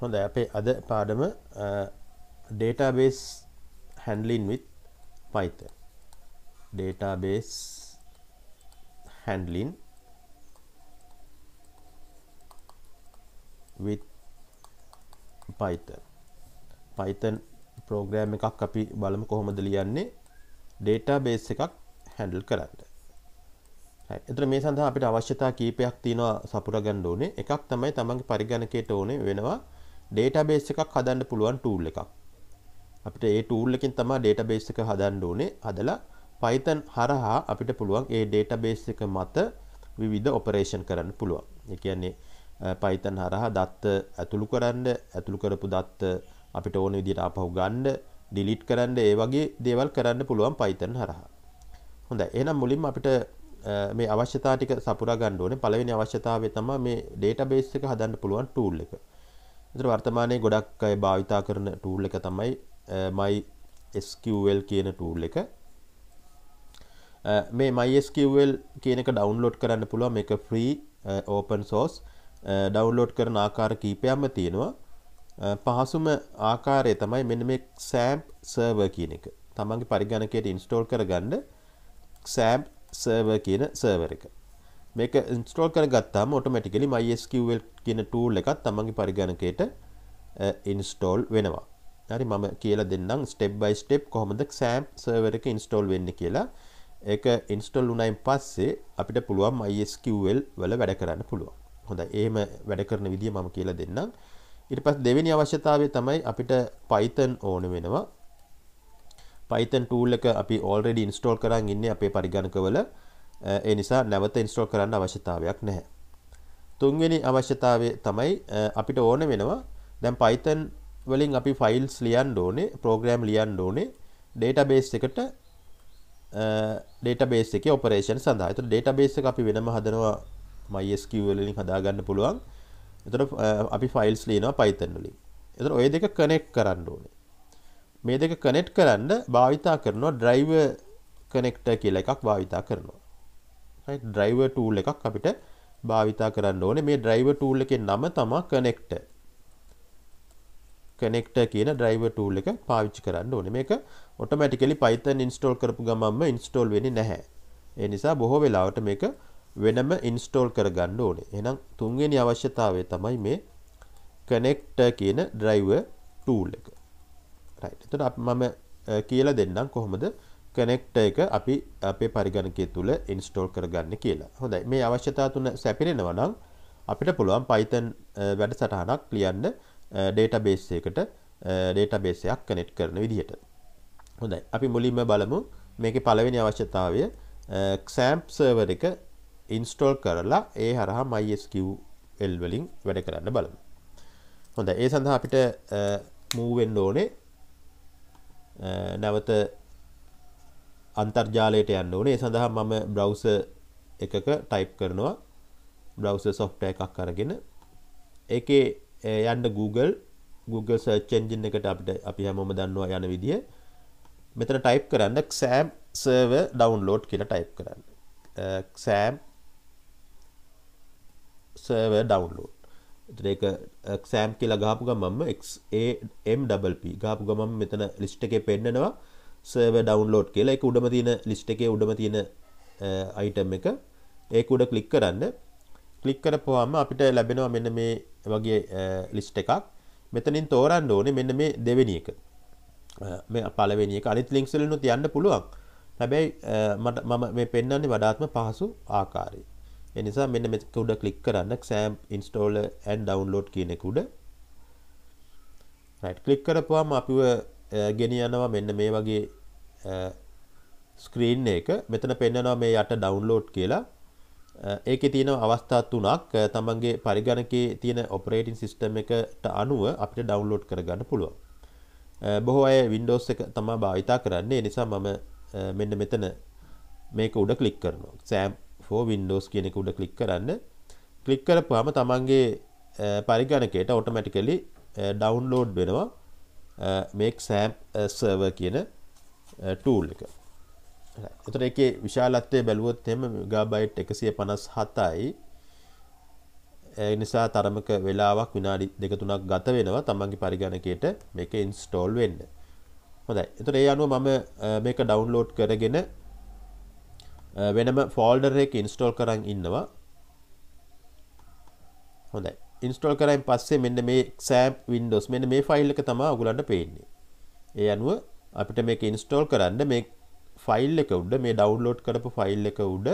හොඳ අපේ අද පාඩම database handling with Python database handling with Python Python program එකක් අපි බලමු කොහොමද ලියන්නේ ඩේටාබේස් එකක් හැන්ඩල් කරන්න. හරි. එතන මේ සඳහා අපිට අවශ්‍යතා කීපයක් තියෙනවා සපුර ගන්න ඕනේ. එකක් තමයි තමන්ගේ පරිගණකයට ඕනේ වෙනවා ඩේටාබේස් එකක් හදන්න පුළුවන් ටූල් එකක්. අපිට ඒ ටූල් එකෙන් තමයි ඩේටාබේස් එක හදන්න ඕනේ. හදලා Python හරහා අපිට පුළුවන් ඒ ඩේටාබේස් එක මත විවිධ ඔපරේෂන් කරන්න පුළුවන්. ඒ කියන්නේ පයිතන් හරහා දත්ත ඇතුළු කරන්න ඇතුළු කරපු දත්ත අපිට ඕන විදිහට ආපහු ගන්න ඩිලීට් කරන්න ඒ වගේ දේවල් කරන්න පුළුවන් පයිතන් හරහා. හොඳයි. එහෙනම් මුලින්ම අපිට මේ අවශ්‍යතා ටික සපුරා ගන්න ඕනේ. පළවෙනි අවශ්‍යතාවය තමයි මේ ඩේටාබේස් එක හදන්න පුළුවන් ටූල් එක. එතන වර්තමානයේ ගොඩක් අය භාවිතා කරන ටූල් එක තමයි MySQL කියන ටූල් එක. මේ MySQL කියන එක ඩවුන්ලෝඩ් කරන්න පුළුවන් මේක free open source ඩවුන්ලෝඩ් කරන ආකාර කීපයක්ම තියෙනවා. පහසුම ආකාරය තමයි මෙන්න මේ XAMPP server කියන එක. තමන්ගේ පරිගණකයට ඉන්ස්ටෝල් කරගන්න XAMPP server කියන සර්වර් එක. මේක ඉන්ස්ටෝල් කරගත්තාම ඔටෝමැටිකලි MySQL කියන tool එකත් තමන්ගේ පරිගණකයට ඉන්ස්ටෝල් වෙනවා. හරි මම කියලා දෙන්නම් step by step කොහොමද XAMPP server එක ඉන්ස්ටෝල් වෙන්නේ කියලා. ඒක ඉන්ස්ටෝල් වුණයින් පස්සේ අපිට පුළුවන් MySQL වල වැඩ කරන්න පුළුවන්. හොඳයි. එහෙම වැඩ කරන විදිය මම කියලා දෙන්නම්. ඊට පස්සේ දෙවෙනි අවශ්‍යතාවය තමයි අපිට Python ඕන වෙනවා. Python tool එක අපි already install කරන් ඉන්නේ අපේ පරිගණකවල. ඒ නිසා නැවත ඉන්ස්ටෝල් කරන්න අවශ්‍යතාවයක් නැහැ. තුන්වෙනි අවශ්‍යතාවය තමයි අපිට ඕන වෙනවා දැන් Python වලින් අපි ෆයිල්ස් ලියන්න ඕනේ, ප්‍රෝග්‍රෑම් ලියන්න ඕනේ database එකට database එකේ operation සඳහා. ඒතර database එක අපි වෙනම හදනවා MySQL වලින් හදාගන්න පුළුවන්. ඒතර අපි ෆයිල්ස් ලියනවා Python වලින්. ඒතර ওই දෙක connect කරන්න ඕනේ. මේ දෙක කනෙට් කරන්න භාවිතා කරනවා ඩ්‍රයිව කනෙක්ට කියල එකක් භාවිතා කරනවා ඩ්‍රයිව ටූල් එකක් අපිට භාවිතා කරන්න ඕනේ මේ ඩ්‍රයිව ටූල් එකේ නම තමයි කනෙක්ටර් කනෙක්ටර් කියන ඩ්‍රයිව ටූල් එක පාවිච්චි කරන්න ඕනේ මේක ඔටෝමැටිකලි Python ඉන්ස්ටෝල් කරපු ගමන්ම ඉන්ස්ටෝල් වෙන්නේ නැහැ ඒ නිසා බොහෝ වෙලාවට මේක වෙනම ඉන්ස්ටෝල් කරගන්න ඕනේ එහෙනම් තුන්වෙනි අවශ්‍යතාවය තමයි මේ කනෙක්ටර් කියන ඩ්‍රයිව ටූල් එක රයිට් එතකොට මම කියලා දෙන්නම් කොහොමද කනෙක්ටර් එක අපි අපේ පරිගණකය තුල ඉන්ස්ටෝල් කරගන්න කියලා. හොඳයි. මේ අවශ්‍යතා තුන සැපිරෙනවා නම් අපිට පුළුවන් Python වැඩසටහනක් ලියන්න database එකට database එකක් connect කරන විදිහට. හොඳයි. අපි මුලින්ම බලමු මේකේ පළවෙනි අවශ්‍යතාවය XAMPP server එක ඉන්ස්ටෝල් කරලා ඒ හරහා MySQL වලින් වැඩ කරන්න බලමු. හොඳයි. ඒ සඳහා අපිට move වෙන්න ඕනේ. නැවත අන්තර්ජාලයට යන්න ඕනේ. ඒ සඳහා මම browser එකක type කරනවා browser software එකක් අරගෙන ඒකේ යන්න Google Google search engine එකට අපිට අපි හැමෝම දන්නවා යන විදිය. මෙතන type කරන්න XAMPP server download කියලා type කරන්න. XAMPP server download. එතන ඒක XAMPP කියලා ගහපු ගමන්ම XAMPP ගහපු ගමන් මෙතන list එකේ පෙන්නනවා සර්ව ඩවන්ලෝඩ් කියලා එක උඩම තියෙන ලිස්ට් එකේ උඩම තියෙන අයිටම් එක ඒක උඩ ක්ලික් කරන්න ක්ලික් කරපුවාම අපිට ලැබෙනවා මෙන්න මේ වගේ ලිස්ට් එකක් මෙතනින් තෝරන්න ඕනේ මෙන්න මේ දෙවෙනි එක මේ පළවෙනි එක අනිත් ලින්ක්ස් වලිනුත් යන්න පුළුවන් හැබැයි මට මම මේ පෙන්වන්නේ වඩාත්ම පහසු ආකාරය ඒ නිසා මෙන්න මේක උඩ ක්ලික් කරන්න XAMPP installer and download කියන එක උඩ right ක්ලික් කරපුවාම අපිව ගෙන යනවා මෙන්න මේ වගේ ස්ක්‍රීන් එක මෙතන පෙන්නවා මේ යට ඩවුන්ලෝඩ් කියලා ඒක තියෙන අවස්ථා තුනක් තමන්ගේ පරිගණකේ තියෙන ඔපරේටින් සිස්ටම් එකට අනුව අපිට ඩවුන්ලෝඩ් කරගන්න පුළුවන්. බොහෝ අය Windows එක තමයි භාවිතා කරන්නේ. නිසා මම මෙන්න මෙතන මේක උඩ ක්ලික් කරනවා. SAM for Windows කියන එක උඩ ක්ලික් කරන්න. ක්ලික් කරපුවාම තමන්ගේ පරිගණකයට ඔටෝමැටිකලි ඩවුන්ලෝඩ් වෙනවා. Uh, make SAMP uh, server කියන uh, tool එක. එතකොට ඒකේ විශාලත්වය බැලුවොත් එහෙම මෙගාබයිට් 157යි. ඒ නිසා තරමක වෙලාවක් විනාඩි 2-3ක් ගත වෙනවා තමන්ගේ පරිගණකයට මේක install වෙන්න. හොඳයි. එතකොට ඒ අනුව මම මේක download කරගෙන වෙනම ෆෝල්ඩර් එකක install කරන් ඉන්නවා. හොඳයි. ඉන්ස්ටෝල් කරයින් පස්සේ මෙන්න මේ සෑම් වින්ඩෝස් මෙන්න මේ ෆයිල් එක තමා ඔගලන්ට පේන්නේ. ඒ අනුව අපිට මේක ඉන්ස්ටෝල් කරන්න මේ ෆයිල් එක උඩ මේ ඩවුන්ලෝඩ් කරපු ෆයිල් එක උඩ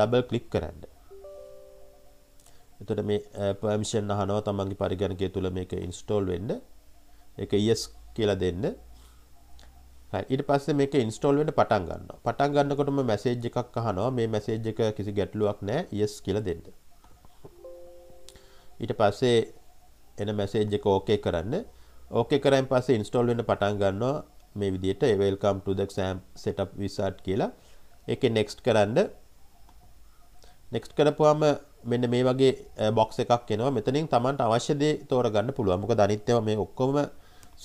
ඩබල් ක්ලික් කරන්න. එතට මේ පර්මිෂන් eh, අහනවා තමන්ගේ පරිගණකය තුළ මේක ඉන්ස්ටෝල් වෙන්න එක ඉස් කියලා දෙන්න ඊට පස්සේ මේක ඉන්ස්ටෝල් වෙන්න පටන් ගන්න පටන් ගන්නකොටම මැසේජ් එකක් අහනවා මේ මැසේජ් එක කිසි ගැටලුවක් නෑ ඉස් කියලා දෙන්න ඊට පස්සේ එන මැසේජ් එක ඕකේ කරන්න. ඕකේ කරායින් පස්සේ ඉන්ස්ටෝල් වෙන්න පටන් ගන්නවා මේ විදිහට welcome to the XAMPP setup wizard කියලා. ඒකේ next කරන්න. next කරපුවාම මෙන්න මේ වගේ බොක්ස් eh, එකක් එනවා. මෙතනින් Tamanට අවශ්‍ය දේ තෝරගන්න පුළුවන්. මොකද අනිත් ඒවා මේ ඔක්කොම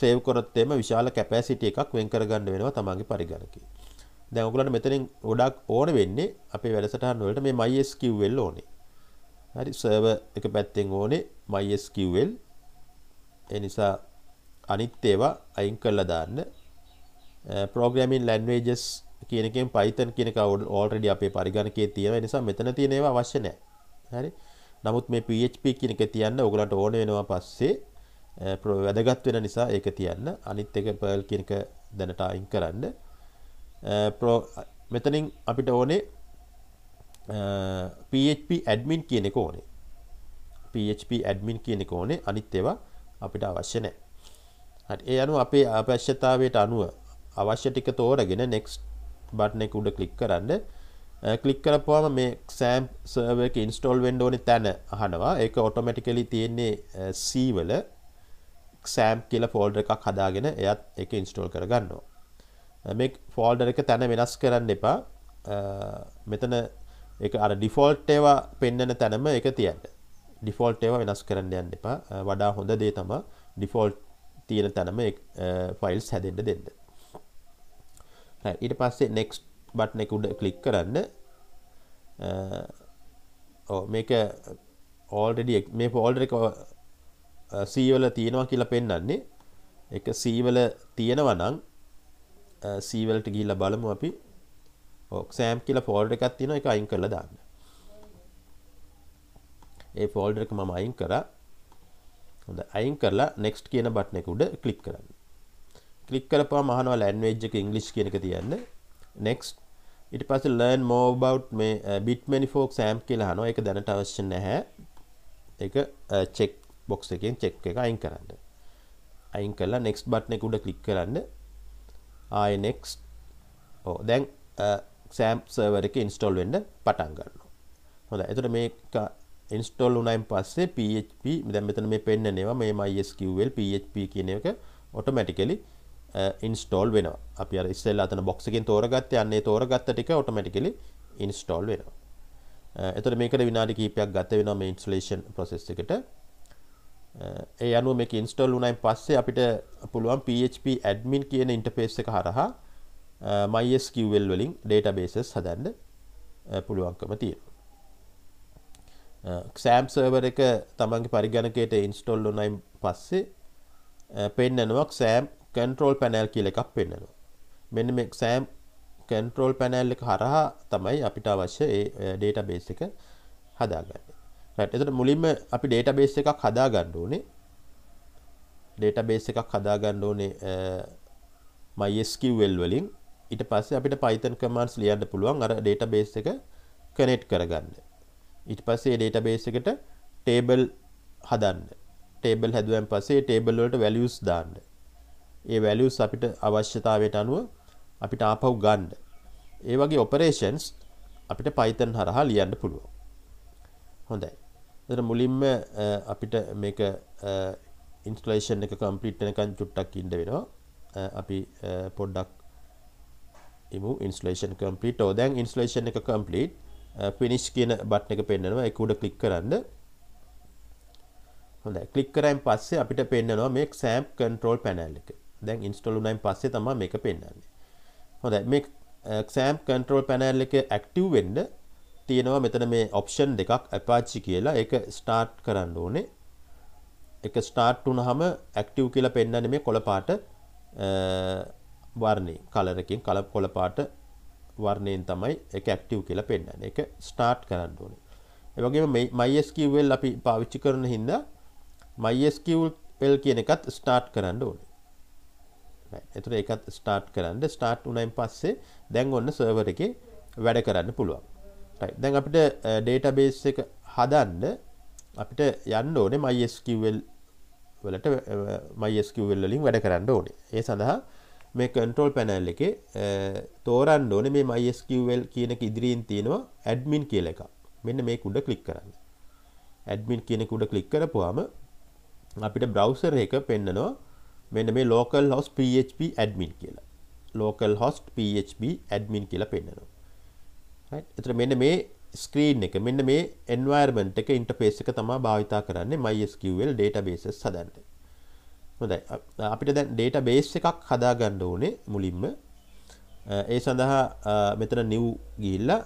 සේව් කරොත් එම විශාල කැපැසිටි එකක් වෙන් කරගන්න වෙනවා Tamanගේ පරිගණකේ. දැන් ඔයගොල්ලන්ට මෙතනින් ගොඩක් ඕන වෙන්නේ අපේ වැඩසටහන් වලට මේ MySQL ඕනේ. හරි සර්වර් එක පැත්තෙන් ඕනේ MySQL ඒ නිසා අනිත් ඒවා අයින් කරලා දාන්න programming languages කියන එකෙන් Python කියන එක already අපේ පරිගණකයේ තියෙන නිසා මෙතන තියෙන ඒවා අවශ්‍ය නැහැ හරි නමුත් මේ PHP කියන එක තියන්න ඔයගලන්ට ඕන වෙනවා පස්සේ වැදගත් වෙන නිසා ඒක තියන්න අනිත් එක Perl කියන එක දැනට අයින් කරන්න මෙතනින් අපිට ඕනේ PHP admin කියන එක ඕනේ. PHP admin කියන එක ඕනේ. අනිත් ඒවා අපිට අවශ්‍ය නැහැ. හරි. ඒ අනුව අපේ අවශ්‍යතාවයට අනුව අවශ්‍ය ටික තෝරගෙන next button එක උඩ click කරන්න. click කරපුවාම මේ XAMPP server එක install වෙන්න ඕනේ තැන අහනවා. ඒක automatically තියෙන්නේ C වල XAMPP කියලා folder එකක් හදාගෙන එයත් ඒක install කරගන්නවා. මේ folder එක තැන වෙනස් කරන්න එපා. මෙතන එක අර ඩිෆෝල්ට් ඒවා පෙන්න්නන තැනම එක තියන්න ඩිෆෝල්ට් ඒවා වෙනස් කරන්න යන්න එපා වඩා හොඳ දේ තම ඩිෆෝල්ට් තියෙන තැනම ෆයිල්ස් හැදෙන්ට දෙන්න ඊට පස්සේ නෙක්ස් බට්න එක උඩ කලික් කරන්න මේක ඕල්ඩඩිය මේ පෝල්ඩ එක සීවල තියෙනවා කියලා පෙන්න්නන්නේ එක සීවල තියෙනවනං සීවලට ගිල්ල බලමු අපි ඔක්සෑම් කියලා ෆෝල්ඩර් එකක් තියෙනවා ඒක අයින් කරලා දාන්න. ඒ ෆෝල්ඩර් එක මම අයින් කරා. හොඳයි අයින් කරලා next කියන බටන් එක උඩ ක්ලික් කරන්න. ක්ලික් කරපුවාම අහනවා language එක English කියන එක තියන්න. next ඊට පස්සේ learn more about මේ eh, bitmanifold SAM කියලා අහනවා. ඒක දැනට අවශ්‍ය නැහැ. ඒක eh, check box එකෙන් check එක අයින් කරන්න. අයින් කරලා next button එක උඩ click කරන්න. ආයෙ next. ඔව් දැන් eh, XAMPP සර්වර් එක ඉන්ස්ටෝල් වෙන්න පටන් ගන්නවා. හොඳයි. එතකොට මේක ඉන්ස්ටෝල් වුණායින් පස්සේ PHP දැන් මෙතන මේ පෙන්න ඒවා මේ MySQL PHP කියන එක ඔටෝමැටිකලි ඉන්ස්ටෝල් වෙනවා. අපි අර ඉස්සෙල්ලා අතන බොක්ස් එකෙන් තෝරගත්ත යන්නේ තෝරගත්ත ටික ඔටෝමැටිකලි ඉන්ස්ටෝල් වෙනවා. එතකොට මේකට විනාඩි කිහිපයක් ගත වෙනවා මේ ඉන්ස්ටලේෂන් process එකට. ඒ අනුව මේක ඉන්ස්ටෝල් වුණායින් පස්සේ අපිට පුළුවන් PHP admin කියන ඉන්ටර්ෆේස් එක හරහා MySQL වලින් databases හදන්න පුළුවන්කම තියෙනවා. XAMPP server එක තමන්ගේ පරිගණකයට install වුණයින් පස්සේ පෙන්නනවා XAMPP control panel කියලා එකක් පෙන්නනවා. මෙන්න මේ XAMPP control panel එක හරහා තමයි අපිට අවශ්‍ය ඒ database එක හදාගන්න. රයිට්. එතකොට මුලින්ම අපි database එකක් හදාගන්න ඕනේ. database එකක් හදාගන්න ඕනේ MySQL වලින්. ඊට පස්සේ අපිට Python commands ලියන්න පුළුවන් අර database එක connect කරගන්න. ඊට පස්සේ මේ database එකට table හදන්න. table හැදුවන් පස්සේ table වලට values දාන්න. ඒ values අපිට අවශ්‍යතාවයට අනුව අපිට ආපහු ගන්න. ඒ වගේ operations අපිට Python හරහා ලියන්න පුළුවන්. හොඳයි. එතන මුලින්ම අපිට මේක ඉන්ස්ටලේෂන් එක කම්ප්ලීට් වෙනකන් චුට්ටක් ඉන්න වෙනවා. අපි පොඩ්ඩක් ඉමු ඉන්ස්ලේෂන් කම්පලීට් ඕ දැන් ඉන්ස්ලේෂන් එක කම්පලීට් ෆිනිෂ් කියන බට්න එක පෙන්නවා ඒක උඩ ක්ලික් කරන්න හොඳයි ක්ලික් කරායින් පස්සේ අපිට පෙන්නවා මේ සෑම්ප් කන්ට්‍රෝල් පැනල් එක දැන් ඉන්ස්ටෝල් වුණායින් පස්සේ තමයි මේක පෙන්වන්නේ හොඳයි මේ සෑම්ප් කන්ට්‍රෝල් පැනල් එක ඇක්ටිව් වෙන්න තියෙනවා මෙතන මේ ඔප්ෂන් දෙකක් Apache කියලා ඒක ස්ටාර්ට් කරන්න ඕනේ එක ස්ටාර්ට් වුණාම ඇක්ටිව් කියලා පෙන්වන්නේ මේ කොළ පාට වර්ණේ කලර් එකෙන් කලර් කොළ පාට වර්ණයෙන් තමයි ඒක ඇක්ටිව් කියලා පෙන්වන්නේ. ඒක ස්ටාර්ට් කරන්න ඕනේ. ඒ වගේම MySQL අපි පාවිච්චි කරන හින්දා MySQL කියන එකත් ස්ටාර්ට් කරන්න ඕනේ. right. ඒතර ඒකත් ස්ටාර්ට් කරන්න. ස්ටාර්ට් වුණයින් පස්සේ දැන් ඔන්න සර්වර් එකේ වැඩ කරන්න පුළුවන්. right. දැන් අපිට eh, database එක හදන්න අපිට යන්න ඕනේ MySQL වලට eh, MySQL වලින් වැඩ කරන්න ඕනේ. ඒ සඳහා මේ කන්ට්‍රෝල් පැනල් එකේ තෝරන්න ඕනේ මේ MySQL කියන එක ඉදිරියෙන් තියෙනවා admin කියලා එකක්. මෙන්න මේක උඩ ක්ලික් කරන්න. admin කියන එක උඩ ක්ලික් කරපුවාම අපිට බ්‍රවුසර් එක පෙන්නනවා මෙන්න මේ local host php admin කියලා. local host php admin කියලා පෙන්නනවා. right? එතකොට මෙන්න මේ ස්ක්‍රීන් එක මෙන්න මේ එන්වර්මන්ට් එක ඉන්ටර්ෆේස් එක තමයි භාවිතා කරන්නේ MySQL databases හදන්න. හොඳයි අපිට දැන් ඩේටා බේස් එකක් හදා ගන්න ඕනේ මුලින්ම ඒ සඳහා මෙතන new ගිහිල්ලා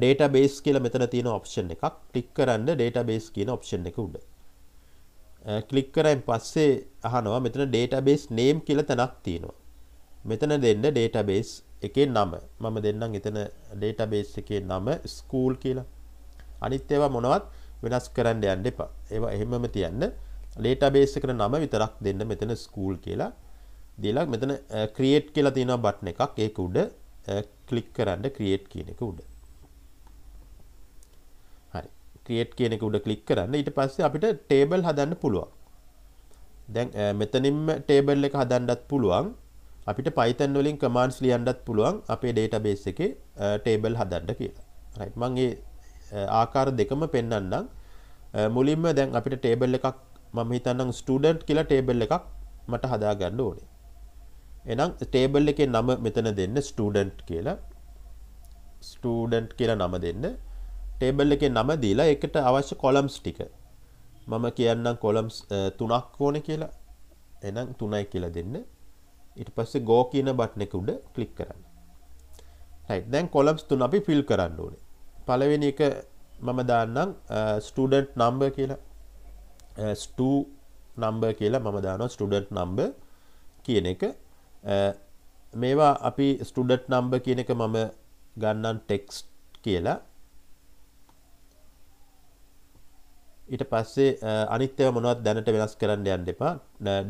ඩේටා බේස් කියලා මෙතන තියෙන ඔප්ෂන් එකක් ක්ලික් කරන්න ඩේටා බේස් කියන ඔප්ෂන් එක උඩ ක්ලික් කරයින් පස්සේ අහනවා මෙතන ඩේටා බේස් නේම් කියලා තැනක් තියෙනවා මෙතන දෙන්න ඩේටා බේස් එකේ නම මම දෙන්නම් එතන ඩේටා බේස් එකේ නම ස්කූල් කියලා අනිත් ඒවා මොනවත් වෙනස් කරන්න යන්න එපා ඒවා එහෙමම තියන්න ඩේටාබේස් එකට නම විතරක් දෙන්න මෙතන ස්කූල් කියලා දීලා මෙතන ක්‍රියේට් eh, කියලා තියෙනවා බටන් එකක් ඒක උඩ ක්ලික් eh, කරන්න ක්‍රියේට් කියන එක උඩ. හරි. ක්‍රියේට් කියන එක උඩ ක්ලික් කරන්න ඊට පස්සේ අපිට ටේබල් හදන්න පුළුවන්. දැන් eh, මෙතනින්ම ටේබල් එක හදන්නත් පුළුවන්. අපිට Python වලින් commands ලියන්නත් පුළුවන් අපේ database එකේ ටේබල් හදන්න කියලා. right මම ආකාර දෙකම පෙන්වන්නම්. මුලින්ම දැන් අපිට ටේබල් එකක් මම හිතන්නම් ස්ටුඩන්ට් කියලා ටේබල් එකක් මට හදාගන්න ඕනේ. එහෙනම් ටේබල් එකේ නම මෙතන දෙන්න ස්ටුඩන්ට් කියලා. ස්ටුඩන්ට් කියලා නම දෙන්න. ටේබල් එකේ නම දීලා ඒකට අවශ්‍ය කොලම්ස් ටික. මම කියන්නම් කොලම්ස් තුනක් ඕනේ කියලා. එහෙනම් තුනයි කියලා දෙන්න. ඊට පස්සේ go කියන බටන් එක උඩ ක්ලික් කරන්න. right දැන් කොලම්ස් තුන අපි ෆිල් කරන්න ඕනේ. පළවෙනි එක මම දාන්නම් ස්ටුඩන්ට් නම්බර් කියලා. ස්ටූ නම්බර් කියලා මම දානවා ස්ටඩට් නම්බ කියන එක මේවා අපි ස්ටඩට් නම්බ කියන එක මම ගන්නන් ටෙක්ස් කියලා ඊට පස්සේ අනිත්‍යව මොනවත් දැනට වෙනස් කරන්න යන්න එපා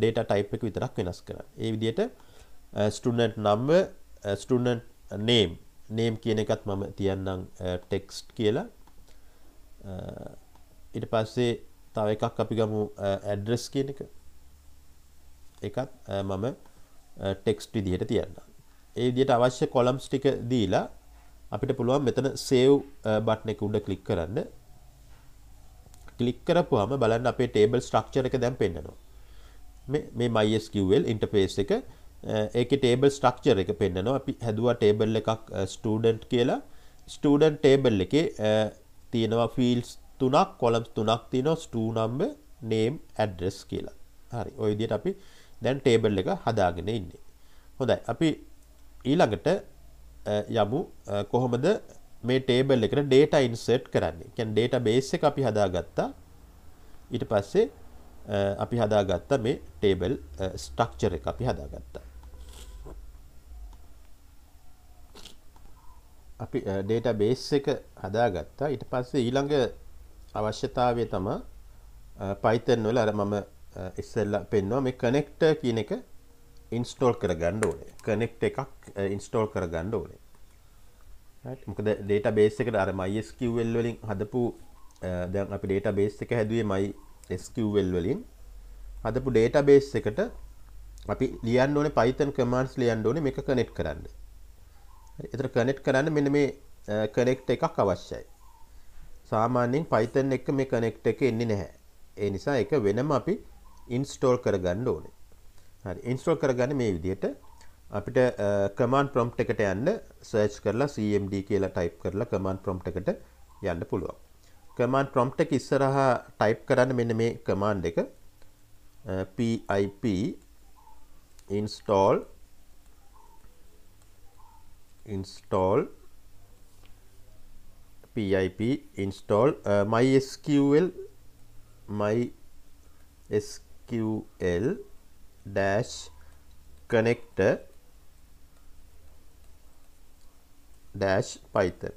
ඩේට ටයිප් එක විතරක් වෙනස් කරන්න ඒ විදියට student number student name name කියන එකත් මම තියන්නම් ටෙක්ස්ට් කියලා ඊට පස්සේ තව එකක් අපි ගමු ඇඩ්‍රස් කියන එක එකත් මම ටෙක්ස්ට් විදිහට තියන්න. ඒ විදිහට අවශ්‍ය කොලම්ස් ටික දීලා අපිට පුළුවන් මෙතන save බටන් එක උඩ ක්ලික් කරන්න. ක්ලික් කරපුවාම බලන්න අපේ table structure එක දැන් පෙන්වනවා. මේ මේ MySQL interface එක ඒකේ table structure එක පෙන්වනවා. අපි හැදුවා table එකක් student කියලා. student table එකේ තියෙනවා fields තුනක් කොලම්ස් තුනක් තියෙනවා ස්ටූ නම්බර් name address කියලා. හරි. ওই විදිහට අපි දැන් ටේබල් එක හදාගෙන ඉන්නේ. හොඳයි. අපි ඊළඟට යමු කොහොමද මේ ටේබල් එකට data insert කරන්නේ. කියන්නේ database එක අපි හදාගත්තා. ඊට පස්සේ අපි හදාගත්ත මේ ටේබල් ස්ට්‍රක්චර් එක අපි හදාගත්තා. අපි ඩේටා බේස් එක හදාගත්තා ඊට පස්සේ ඊළඟ අවශ්‍යතාවය තම පයිතන් වල අර මම ඉස්සෙල්ලා පෙන්වා මේ කනෙක්ටර් කියන එක ඉන්ස්ටෝල් කරගන්න ඕනේ කනෙක්ට් එකක් ඉන්ස්ටෝල් කරගන්න ඕනේ right මොකද database එකට අර MySQL වලින් හදපු දැන් අපි database එක හැදුවේ MySQL වලින් හදපු database එකට අපි ලියන්න ඕනේ Python commands ලියන්න ඕනේ මේක connect කරන්න. හරි. ඒතර connect කරන්න මෙන්න මේ connect එකක් අවශ්‍යයි. සාමාන්‍යයෙන් Python එක මේ connect එක එන්නේ නැහැ. ඒ නිසා ඒක වෙනම අපි install කරගන්න ඕනේ. හරි install කරගන්න මේ විදිහට අපිට command prompt එකට යන්න search කරලා cmd කියලා type කරලා command prompt එකට යන්න පුළුවන්. command prompt එක ඉස්සරහා type කරන්න මෙන්න මේ command එක pip install install pip install uh, mysql mysql dash connector dash python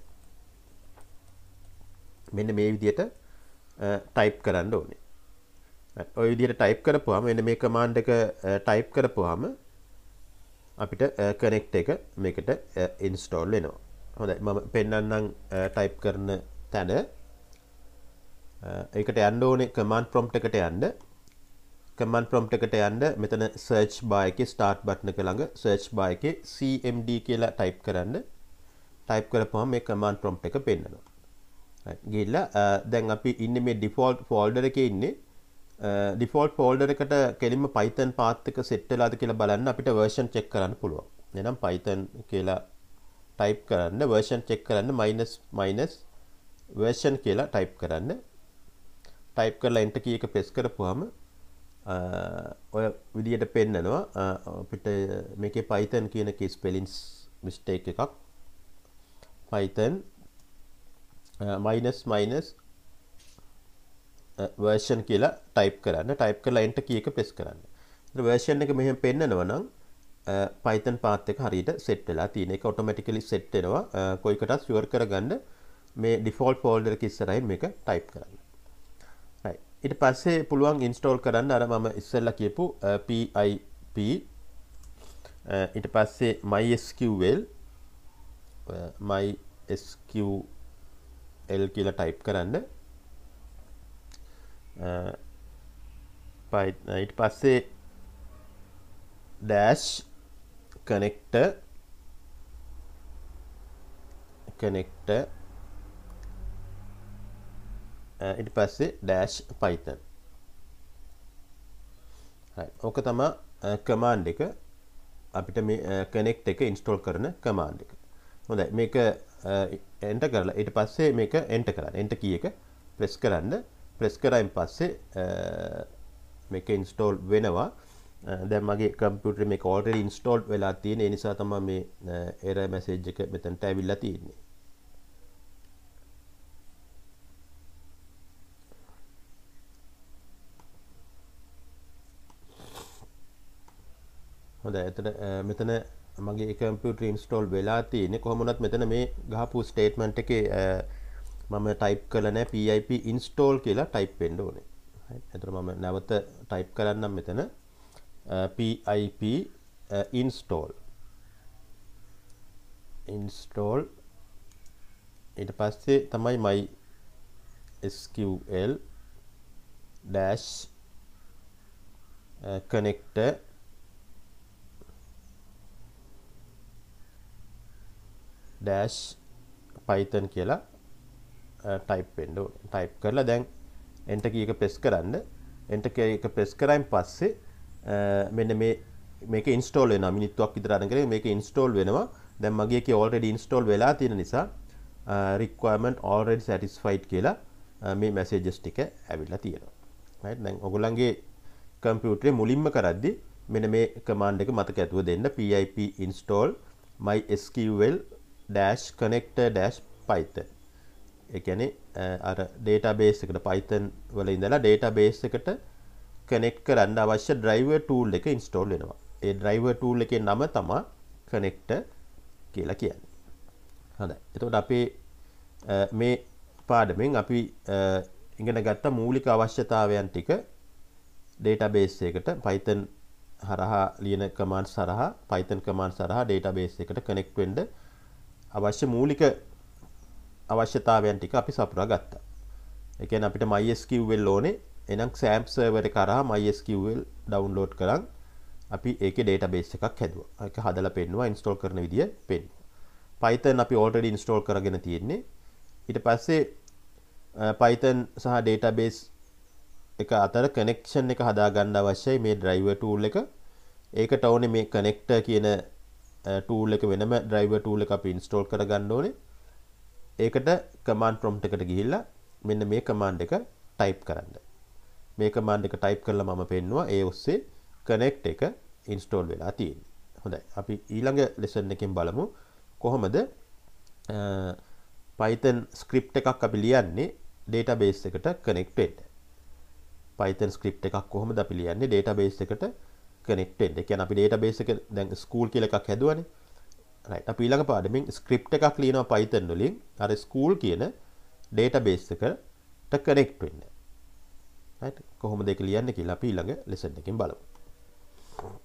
මෙන්න මේ විදියට ටයිප් uh, කරන්න ඕනේ uh, ඔය විදියට ටයිප් කරපුවාම එන්න මේ කමාන්ඩ් එක ටයිප් uh, කරපුවාම අපිට කනෙක්ට් එක මේකට ඉන්ස්ටෝල් වෙනවා හොඳයි මම පෙන්නන්නම් ටයිප් කරන තැන ඒකට යන්න ඕනේ කමන්ඩ් ප්‍රොම්ප්ට් එකට යන්න කමන්ඩ් ප්‍රොම්ප්ට් එකට යන්න මෙතන සර්ච් බාර් එකේ ස්ටාර්ට් බටන් එක ළඟ සර්ච් බාර් එකේ CMD කියලා ටයිප් කරන්න ටයිප් කරපුවම මේ කමන්ඩ් ප්‍රොම්ප්ට් එක පෙන්වනවා ගිහිල්ලා දැන් අපි ඉන්නේ මේ ඩිෆෝල්ට් ෆෝල්ඩර් එකේ ඉන්නේ ඩිෆෝල්ට් ෆෝල්ඩර් එකට කෙලින්ම Python පාත් එක සෙට් වෙලාද කියලා බලන්න අපිට version check කරන්න පුළුවන්. එහෙනම් Python කියලා ටයිප් කරන්න වර්ෂන් චෙක් කරන්න මයිනස් මයිනස් වර්ෂන් කියලා ටයිප් කරන්න ටයිප් කරලා එන්ට කියක පෙස් කරපුහම ඔය විදියට පෙන්නනවා අපිට මේක පයිතන් කියන කිස් පෙලින්ස් මිස්ටේක් එකක් පයිතන් මයිනස් මයිනස් වර්ෂන් කියලා ටයිප් කරන්න ටයිප් කරලා එන්ට කියක පෙස් කරන්න වර්ෂන් එක මෙහම පෙන්න්නනවනම් පයිතන් පාත් එක හරියට සෙට් වෙලා තියෙන එක ඔටෝමැටිකලි සෙට් වෙනවා කොයිකටත් ෂුවර් කරගන්න මේ ඩිෆෝල්ට් ෆෝල්ඩර් එක ඉස්සරහින් මේක ටයිප් කරන්න. right ඊට පස්සේ පුළුවන් ඉන්ස්ටෝල් කරන්න අර මම ඉස්සෙල්ලා කියපු PIP ඊට පස්සේ MySQL MySQL කියලා ටයිප් කරන්න. ඊට පස්සේ dash connector connector ඉට uh, පස්සේ ඩෑශ් පයිතන් ඕක තමා කමාන්් uh, එක අපිට මේ කනෙක්් uh, එක ඉන්ස්ටෝල් කරන කමාන්් එක හොඳ මේක එන්ට කරලා ඉට පස්සේ මේක එන්ට කරන්න එන්ට කිය එක ප්‍රෙස් කරන්න ප්‍රෙස් කරයිම් පස්සේ මේක ඉන්ස්ටෝල් වෙනවා Uh, දැන් මගේ කම්පියුටර් මේ කෝල්ටර් ඉන්ස්ටෝල් වෙලා තියෙන ඒ නිසා තමයි මේ uh, error message එක මෙතනට ඇවිල්ලා තියෙන්නේ. හොඳයි එතන uh, මෙතන මගේ කම්පියුටර් ඉන්ස්ටෝල් වෙලා තියෙන්නේ කොහොම වුණත් මෙතන මේ ගහපු ස්ටේට්මන්ට් එකේ මම ටයිප් කළා නැහැ pip install කියලා ටයිප් වෙන්න ඕනේ. හරි. එතන මම නැවත ටයිප් කරන්නම් මෙතන. pip uh, uh, install install ඊට පස්සේ තමයි my sql dash uh, connector dash python කියලා ටයිප් uh, වෙන්න ඕනේ. ටයිප් කරලා දැන් enter key එක press කරන්න. enter key එක press කරායින් පස්සේ මෙන්න මේ මේක ඉන්ස්ටෝල් වෙනවා මිනිත්තුවක් විතර අරන් කරේ මේක ඉන්ස්ටෝල් වෙනවා දැන් මගේ එකේ already install වෙලා තියෙන නිසා requirement already satisfied කියලා මේ messages ටික ඇවිල්ලා තියෙනවා right දැන් ඔයගොල්ලන්ගේ කම්පියුටරේ මුලින්ම කරද්දි මෙන්න මේ command එක මතක ඇතුව දෙන්න pip install mysql-connector-python ඒ කියන්නේ අර database එකට python වල ඉඳලා database එකට කනෙක්් කරන්න අවශ්‍ය ඩ්‍රයිව ටූල් එක ඉන්ස්ටෝල් වෙනවා ඒ ඩ්‍රයිව ටූල් එක නම තමා කනෙක්ට කියලා කියන්න හඳ එතකොට අපේ මේ පාඩමෙන් අපි ඉගෙන ගත්ත මූලික අවශ්‍යතාවයන් ටික ඩේටබේස් එකට පයිතන් හරහා ලියන කමාන්ඩ් සරහා පයිතන් කමාන්ඩ් සරහා ඩේටබේස් එකට කනෙක්ට් වෙන්න අවශ්‍ය මූලික අවශ්‍යතාවයන් ටික අපි සපුරා ගත්තා. ඒ කියන්නේ අපිට MySQL ඕනේ එනම් සෑම් සර්වර් කරා MySQL ඩවුන්ලෝඩ් කරන් අපි ඒක ඩේටබේස් එකක් හැදුවා. ඒක හදලා පෙන්නුවා ඉන්ස්ටෝල් කරන විදිය පෙන්නුවා. Python අපි already install කරගෙන තියෙන්නේ. ඊට පස්සේ Python සහ database එක අතර කනෙක්ෂන් එක හදාගන්න අවශ්‍යයි මේ ඩ්‍රයිවර් ටූල් එක. ඒකට ඕනේ මේ කනෙක්ටර් කියන ටූල් එක වෙනම ඩ්‍රයිවර් ටූල් එක අපි ඉන්ස්ටෝල් කරගන්න ඕනේ. ඒකට command prompt එකට ගිහිල්ලා මෙන්න මේ command එක type කරන්න. මේ කමාන්ඩ් එක ටයිප් කරලා මම පෙන්නවා ඒ ඔස්සේ connect එක install වෙලා තියෙන්නේ. හොඳයි. අපි ඊළඟ lesson එකෙන් බලමු කොහොමද Python script එකක් අපි ලියන්නේ database එකට connect වෙන්න. Python script එකක් කොහොමද අපි ලියන්නේ database එකට connect වෙන්න. ඒ කියන්නේ අපි database එක දැන් school කියලා එකක් හැදුවානේ. right. අපි ඊළඟ පාඩමින් script එකක් ලියනවා Python වලින් අර school කියන database එකට connect වෙන්න. කොහොම දෙක ලියන්න කියලා අපි ඊළඟ ලෙසන් එකෙන් බලමු